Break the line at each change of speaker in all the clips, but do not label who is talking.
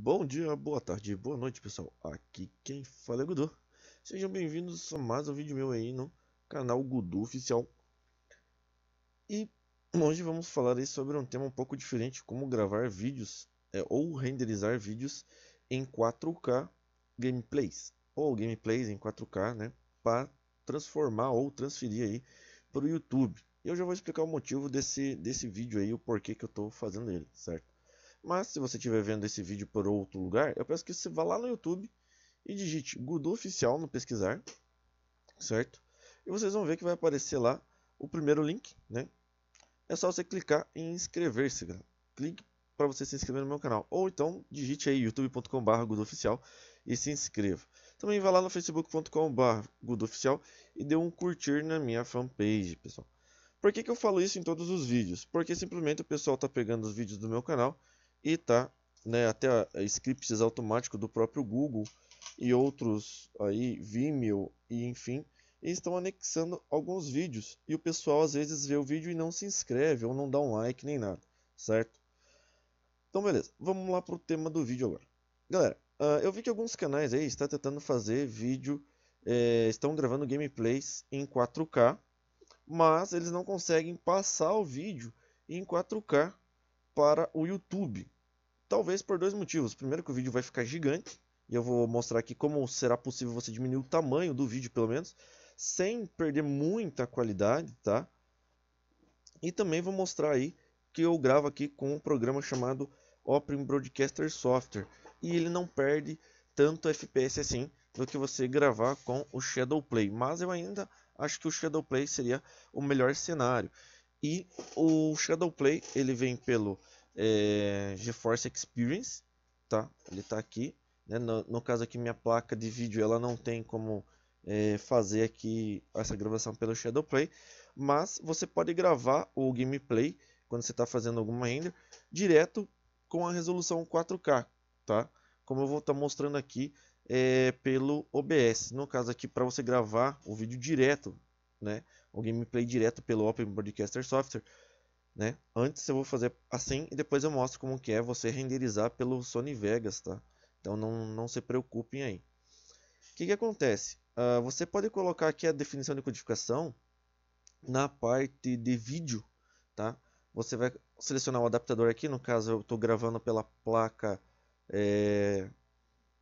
Bom dia, boa tarde, boa noite pessoal, aqui quem fala é Gudu Sejam bem-vindos a mais um vídeo meu aí no canal Gudu Oficial E hoje vamos falar aí sobre um tema um pouco diferente, como gravar vídeos é, ou renderizar vídeos em 4K gameplays Ou gameplays em 4K, né, para transformar ou transferir aí para o YouTube Eu já vou explicar o motivo desse, desse vídeo aí, o porquê que eu estou fazendo ele, certo? Mas se você estiver vendo esse vídeo por outro lugar, eu peço que você vá lá no YouTube e digite Godoficial Oficial no pesquisar, certo? E vocês vão ver que vai aparecer lá o primeiro link, né? É só você clicar em inscrever-se, né? clique para você se inscrever no meu canal. Ou então digite aí youtube.com.br Oficial e se inscreva. Também vá lá no facebook.com.br Oficial e dê um curtir na minha fanpage, pessoal. Por que, que eu falo isso em todos os vídeos? Porque simplesmente o pessoal está pegando os vídeos do meu canal e tá né, até scripts automáticos do próprio Google e outros aí Vimeo e enfim e estão anexando alguns vídeos e o pessoal às vezes vê o vídeo e não se inscreve ou não dá um like nem nada certo então beleza vamos lá pro tema do vídeo agora galera uh, eu vi que alguns canais aí está tentando fazer vídeo é, estão gravando gameplays em 4K mas eles não conseguem passar o vídeo em 4K para o YouTube Talvez por dois motivos. Primeiro que o vídeo vai ficar gigante, e eu vou mostrar aqui como será possível você diminuir o tamanho do vídeo, pelo menos, sem perder muita qualidade, tá? E também vou mostrar aí que eu gravo aqui com um programa chamado Open Broadcaster Software. E ele não perde tanto FPS assim do que você gravar com o Shadowplay. Mas eu ainda acho que o Shadowplay seria o melhor cenário. E o Shadowplay ele vem pelo é, GeForce Experience, tá? Ele está aqui. Né? No, no, caso aqui, minha placa de vídeo ela não tem como é, fazer aqui essa gravação pelo Shadowplay, mas você pode gravar o gameplay quando você está fazendo alguma render direto com a resolução 4K, tá? Como eu vou estar tá mostrando aqui é, pelo OBS. No caso aqui, para você gravar o vídeo direto, né? O gameplay direto pelo Open Broadcaster Software, né? Antes eu vou fazer assim e depois eu mostro como que é você renderizar pelo Sony Vegas, tá? Então não, não se preocupem aí. O que, que acontece? Uh, você pode colocar aqui a definição de codificação na parte de vídeo, tá? Você vai selecionar o adaptador aqui, no caso eu estou gravando pela placa é,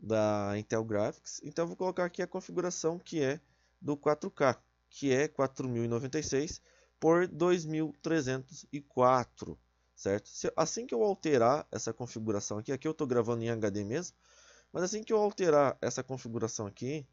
da Intel Graphics. Então eu vou colocar aqui a configuração que é do 4K, que é 4096 por 2304, certo? Se, assim que eu alterar essa configuração aqui, aqui eu estou gravando em HD mesmo, mas assim que eu alterar essa configuração aqui,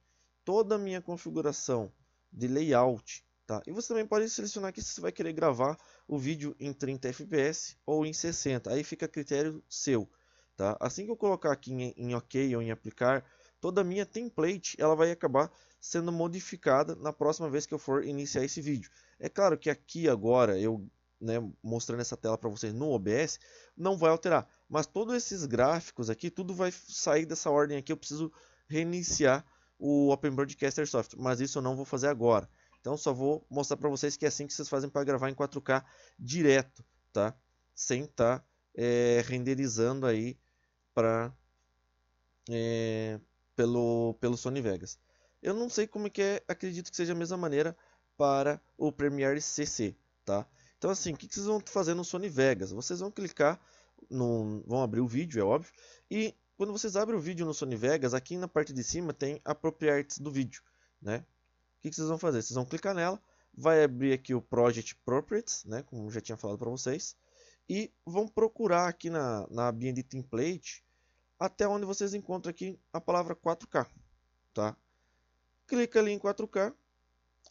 toda a minha configuração de layout, tá? E você também pode selecionar aqui se você vai querer gravar o vídeo em 30 fps ou em 60, aí fica a critério seu, tá? Assim que eu colocar aqui em, em OK ou em aplicar, toda a minha template ela vai acabar sendo modificada na próxima vez que eu for iniciar esse vídeo. É claro que aqui agora eu né, mostrando essa tela para vocês no OBS, não vai alterar. Mas todos esses gráficos aqui, tudo vai sair dessa ordem aqui. Eu preciso reiniciar o Open Broadcaster Software, mas isso eu não vou fazer agora. Então só vou mostrar para vocês que é assim que vocês fazem para gravar em 4K direto, tá? Sem estar tá, é, renderizando aí para é, pelo pelo Sony Vegas. Eu não sei como é que é, acredito que seja a mesma maneira para o Premiere CC, tá? Então assim, o que vocês vão fazer no Sony Vegas? Vocês vão clicar, no, vão abrir o vídeo, é óbvio, e quando vocês abrem o vídeo no Sony Vegas, aqui na parte de cima tem a Properties do vídeo, né? O que vocês vão fazer? Vocês vão clicar nela, vai abrir aqui o Project Properties, né? Como já tinha falado para vocês, e vão procurar aqui na, na abinha de Template, até onde vocês encontram aqui a palavra 4K, tá? Clica ali em 4K,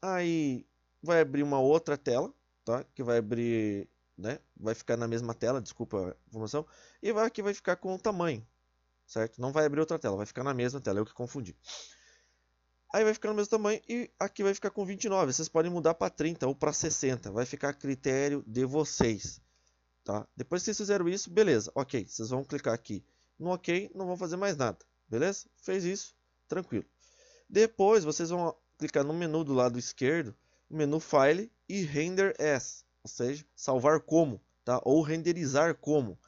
Aí vai abrir uma outra tela, tá? Que vai abrir, né? Vai ficar na mesma tela, desculpa a informação. E vai, aqui vai ficar com o tamanho, certo? Não vai abrir outra tela, vai ficar na mesma tela, eu que confundi. Aí vai ficar no mesmo tamanho e aqui vai ficar com 29. Vocês podem mudar para 30 ou para 60, vai ficar a critério de vocês. Tá? Depois que vocês fizeram isso, beleza, ok. Vocês vão clicar aqui no ok, não vão fazer mais nada. Beleza? Fez isso, tranquilo. Depois vocês vão clicar no menu do lado esquerdo, o menu File e Render As, ou seja, salvar como, tá? ou renderizar como.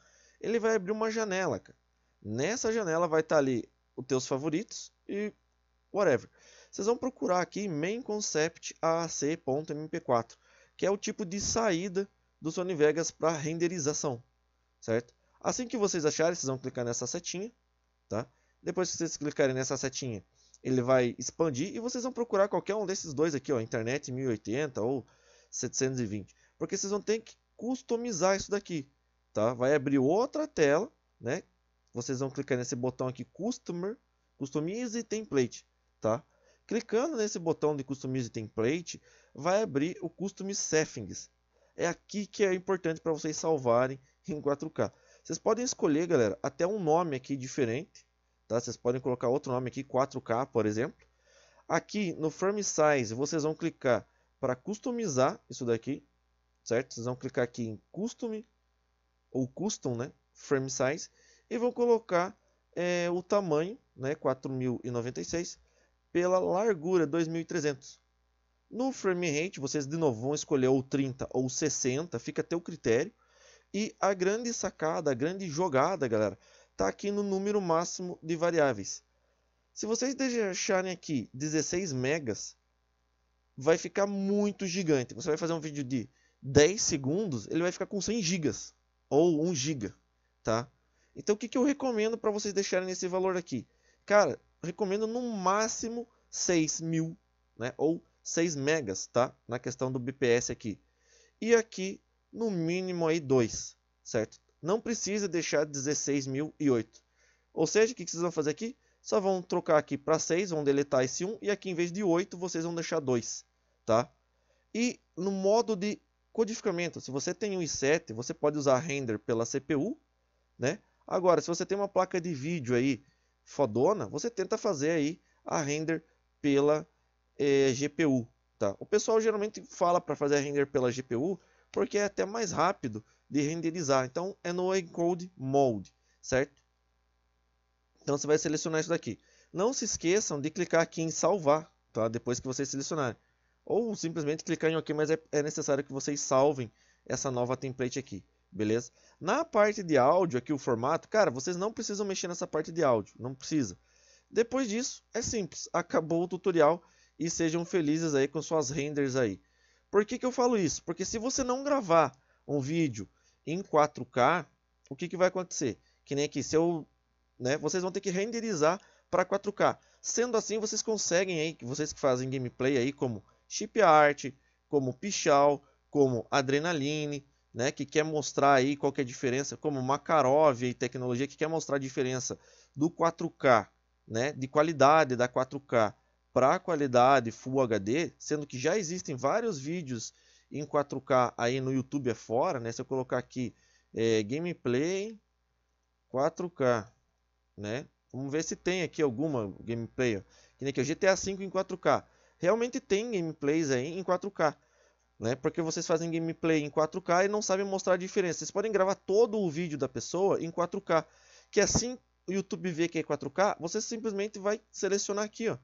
Ele vai abrir uma janela. Cara. Nessa janela vai estar tá ali os teus favoritos e whatever. Vocês vão procurar aqui main concept aac.mp4, que é o tipo de saída do Sony Vegas para renderização, certo? Assim que vocês acharem, vocês vão clicar nessa setinha, tá? Depois que vocês clicarem nessa setinha, ele vai expandir e vocês vão procurar qualquer um desses dois aqui, ó, internet 1080 ou 720, porque vocês vão ter que customizar isso daqui, tá? Vai abrir outra tela, né? Vocês vão clicar nesse botão aqui Customer, Customize Template, tá? Clicando nesse botão de Customize Template, vai abrir o Custom Settings. É aqui que é importante para vocês salvarem em 4K. Vocês podem escolher, galera, até um nome aqui diferente, Tá? Vocês podem colocar outro nome aqui, 4K, por exemplo. Aqui no Frame Size, vocês vão clicar para customizar isso daqui, certo? Vocês vão clicar aqui em Custom, ou Custom, né? Frame Size, e vão colocar é, o tamanho, né? 4096, pela largura 2300. No frame rate, vocês de novo vão escolher ou 30 ou 60, fica a o critério. E a grande sacada, a grande jogada, galera, está aqui no número máximo de variáveis. Se vocês deixarem aqui 16 megas, vai ficar muito gigante. Você vai fazer um vídeo de 10 segundos, ele vai ficar com 100 gigas ou 1 giga, tá? Então o que, que eu recomendo para vocês deixarem nesse valor aqui? Cara, recomendo no máximo 6 mil, né? Ou 6 megas, tá? Na questão do BPS aqui. E aqui, no mínimo aí 2, certo? não precisa deixar 16.008. Ou seja, o que vocês vão fazer aqui? Só vão trocar aqui para 6, vão deletar esse 1, e aqui em vez de 8, vocês vão deixar 2, tá? E no modo de codificamento, se você tem um i7, você pode usar render pela CPU, né? Agora, se você tem uma placa de vídeo aí fodona, você tenta fazer aí a render pela eh, GPU, tá? O pessoal geralmente fala para fazer a render pela GPU, porque é até mais rápido de renderizar. Então é no Encode Mode, certo? Então você vai selecionar isso daqui. Não se esqueçam de clicar aqui em salvar, tá? Depois que vocês selecionarem. Ou simplesmente clicar em OK, mas é, é necessário que vocês salvem essa nova template aqui, beleza? Na parte de áudio aqui, o formato, cara, vocês não precisam mexer nessa parte de áudio, não precisa. Depois disso, é simples, acabou o tutorial e sejam felizes aí com suas renders aí. Por que, que eu falo isso? Porque se você não gravar um vídeo em 4K, o que, que vai acontecer? Que nem aqui, se eu, né, vocês vão ter que renderizar para 4K. Sendo assim, vocês conseguem aí, vocês que fazem gameplay aí como Chip Art, como Pichal, como Adrenaline, né, que quer mostrar aí qual é a diferença, como Makarov e tecnologia que quer mostrar a diferença do 4K, né, de qualidade da 4K para qualidade Full HD, sendo que já existem vários vídeos em 4K aí no YouTube é fora, né? Se eu colocar aqui é, gameplay 4K, né? Vamos ver se tem aqui alguma gameplay, ó. que nem aqui o GTA V em 4K. Realmente tem gameplays aí em 4K, né? Porque vocês fazem gameplay em 4K e não sabem mostrar a diferença. Vocês podem gravar todo o vídeo da pessoa em 4K, que assim o YouTube vê que é 4K, você simplesmente vai selecionar aqui, ó.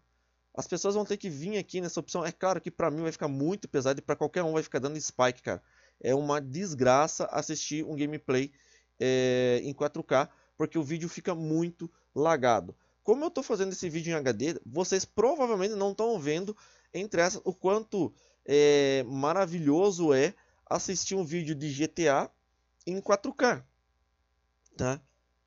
As pessoas vão ter que vir aqui nessa opção. É claro que para mim vai ficar muito pesado e para qualquer um vai ficar dando spike, cara. É uma desgraça assistir um gameplay é, em 4K, porque o vídeo fica muito lagado. Como eu estou fazendo esse vídeo em HD, vocês provavelmente não estão vendo entre essas, o quanto é, maravilhoso é assistir um vídeo de GTA em 4K. Tá?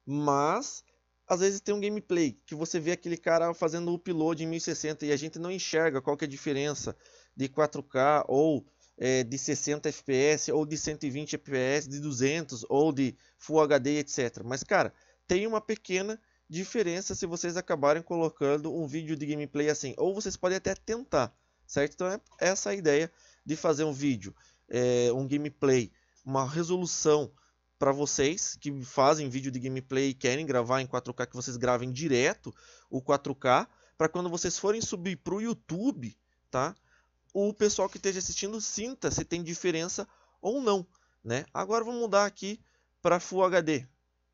Mas às vezes tem um gameplay que você vê aquele cara fazendo o upload em 1060 e a gente não enxerga qual que é a diferença de 4K ou é, de 60 FPS ou de 120 FPS, de 200 ou de Full HD, etc. Mas cara, tem uma pequena diferença se vocês acabarem colocando um vídeo de gameplay assim, ou vocês podem até tentar, certo? Então é essa a ideia de fazer um vídeo, é, um gameplay, uma resolução para vocês que fazem vídeo de gameplay e querem gravar em 4K, que vocês gravem direto o 4K, para quando vocês forem subir para o YouTube, tá? O pessoal que esteja assistindo sinta se tem diferença ou não, né? Agora vamos mudar aqui para Full HD,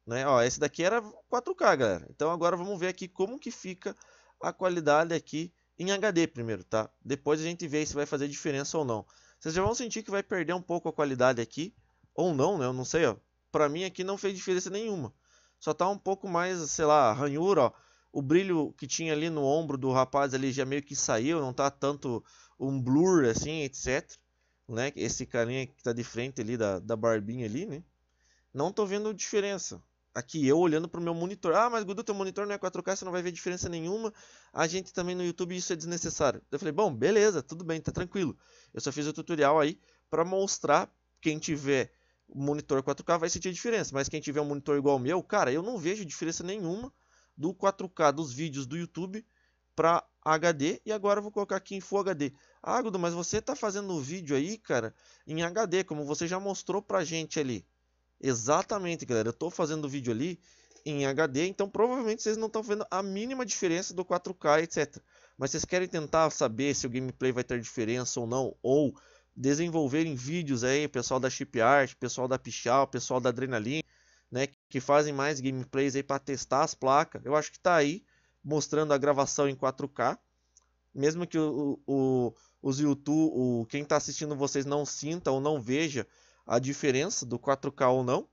né? Ó, esse daqui era 4K, galera. Então agora vamos ver aqui como que fica a qualidade aqui em HD primeiro, tá? Depois a gente vê se vai fazer diferença ou não. Vocês já vão sentir que vai perder um pouco a qualidade aqui, ou não, né? Eu não sei, ó para mim aqui não fez diferença nenhuma. Só tá um pouco mais, sei lá, ranhura, ó. O brilho que tinha ali no ombro do rapaz ali já meio que saiu, não tá tanto um blur assim, etc. Né? Esse carinha que tá de frente ali da, da barbinha ali, né? Não tô vendo diferença. Aqui eu olhando pro meu monitor. Ah, mas Gudu, teu monitor não é 4K, você não vai ver diferença nenhuma. A gente também no YouTube isso é desnecessário. Eu falei, bom, beleza, tudo bem, tá tranquilo. Eu só fiz o tutorial aí para mostrar quem tiver monitor 4K vai sentir diferença, mas quem tiver um monitor igual ao meu, cara, eu não vejo diferença nenhuma do 4K dos vídeos do YouTube para HD e agora eu vou colocar aqui em Full HD. Ah, Gudo, mas você tá fazendo o vídeo aí, cara, em HD, como você já mostrou pra gente ali. Exatamente, galera, eu tô fazendo o vídeo ali em HD, então provavelmente vocês não estão vendo a mínima diferença do 4K, etc. Mas vocês querem tentar saber se o gameplay vai ter diferença ou não, ou desenvolverem vídeos aí, pessoal da Art, pessoal da Pichal, pessoal da Adrenaline, né, que fazem mais gameplays aí para testar as placas. Eu acho que tá aí mostrando a gravação em 4K, mesmo que o, o os YouTube, o, quem está assistindo vocês não sinta ou não veja a diferença do 4K ou não.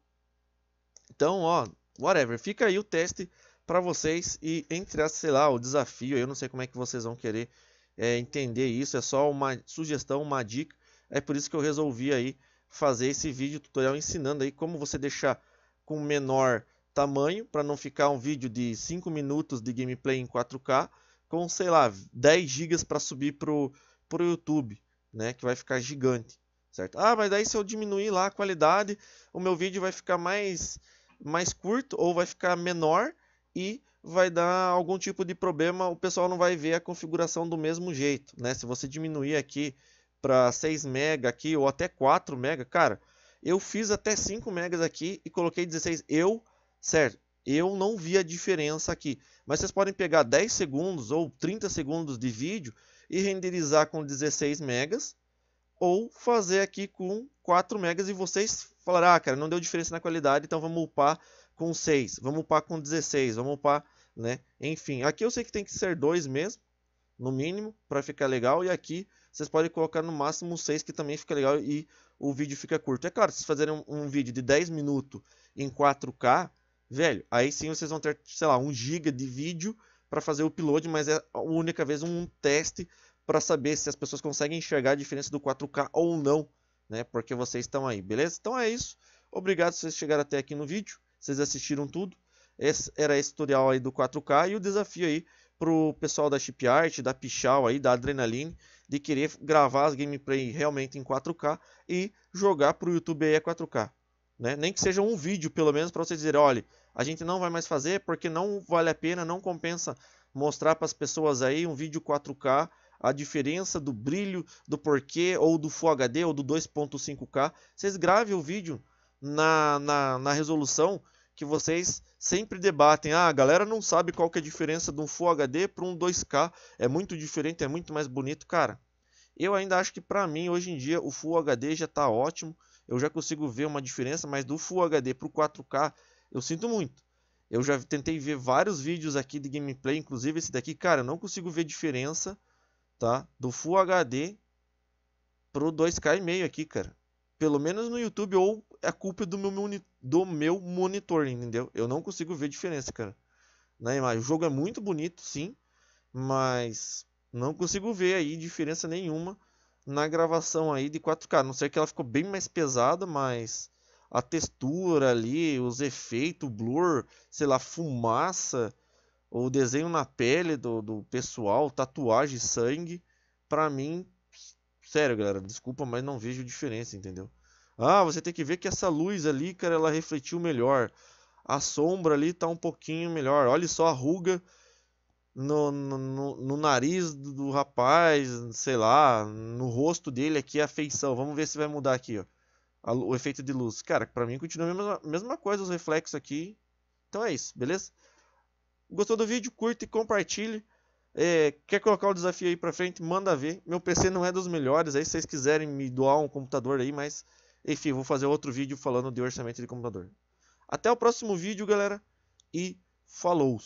Então, ó, whatever, fica aí o teste para vocês e entre sei lá o desafio. Eu não sei como é que vocês vão querer é, entender isso. É só uma sugestão, uma dica é por isso que eu resolvi aí fazer esse vídeo tutorial ensinando aí como você deixar com menor tamanho para não ficar um vídeo de 5 minutos de gameplay em 4K com, sei lá, 10 GB para subir pro pro YouTube, né, que vai ficar gigante, certo? Ah, mas daí se eu diminuir lá a qualidade, o meu vídeo vai ficar mais mais curto ou vai ficar menor e vai dar algum tipo de problema, o pessoal não vai ver a configuração do mesmo jeito, né? Se você diminuir aqui para 6 mega aqui ou até 4 mega, cara, eu fiz até 5 megas aqui e coloquei 16. Eu, certo, eu não vi a diferença aqui. Mas vocês podem pegar 10 segundos ou 30 segundos de vídeo e renderizar com 16 megas ou fazer aqui com 4 megas e vocês falarão, ah, cara, não deu diferença na qualidade, então vamos upar com 6, vamos upar com 16, vamos upar, né? Enfim, aqui eu sei que tem que ser 2 mesmo, no mínimo, para ficar legal e aqui vocês podem colocar no máximo 6, que também fica legal e o vídeo fica curto. É claro, se vocês fazerem um, um vídeo de 10 minutos em 4K, velho, aí sim vocês vão ter, sei lá, 1 GB de vídeo para fazer o upload, mas é a única vez um teste para saber se as pessoas conseguem enxergar a diferença do 4K ou não, né? Porque vocês estão aí, beleza? Então é isso. Obrigado se vocês chegaram até aqui no vídeo, vocês assistiram tudo. Esse, era esse tutorial aí do 4K e o desafio aí pro pessoal da art da Pichal aí, da Adrenaline, de querer gravar as gameplay realmente em 4K e jogar para o YouTube aí a 4K. Né? Nem que seja um vídeo, pelo menos, para você dizer, olha, a gente não vai mais fazer porque não vale a pena, não compensa mostrar para as pessoas aí um vídeo 4K a diferença do brilho, do porquê, ou do Full HD, ou do 2.5K. Vocês gravem o vídeo na, na, na resolução que vocês sempre debatem. Ah, a galera não sabe qual que é a diferença de um Full HD para um 2K. É muito diferente, é muito mais bonito, cara. Eu ainda acho que para mim hoje em dia o Full HD já está ótimo. Eu já consigo ver uma diferença, mas do Full HD para o 4K eu sinto muito. Eu já tentei ver vários vídeos aqui de gameplay, inclusive esse daqui, cara, eu não consigo ver diferença, tá? Do Full HD para o 2K e meio aqui, cara pelo menos no YouTube, ou é culpa do meu, do meu monitor, entendeu? Eu não consigo ver diferença, cara. Na imagem. O jogo é muito bonito, sim, mas não consigo ver aí diferença nenhuma na gravação aí de 4K. não sei que ela ficou bem mais pesada, mas a textura ali, os efeitos, blur, sei lá, fumaça, o desenho na pele do, do pessoal, tatuagem, sangue, para mim Sério, galera, desculpa, mas não vejo diferença, entendeu? Ah, você tem que ver que essa luz ali, cara, ela refletiu melhor. A sombra ali tá um pouquinho melhor. Olha só a ruga no, no, no nariz do, do rapaz, sei lá, no rosto dele aqui, a feição. Vamos ver se vai mudar aqui, ó. A, o efeito de luz. Cara, pra mim continua a mesma, mesma coisa os reflexos aqui. Então é isso, beleza? Gostou do vídeo? Curta e compartilhe. É, quer colocar o desafio aí pra frente? Manda ver. Meu PC não é dos melhores. Aí se vocês quiserem me doar um computador aí, mas enfim, vou fazer outro vídeo falando de orçamento de computador. Até o próximo vídeo, galera. E falou!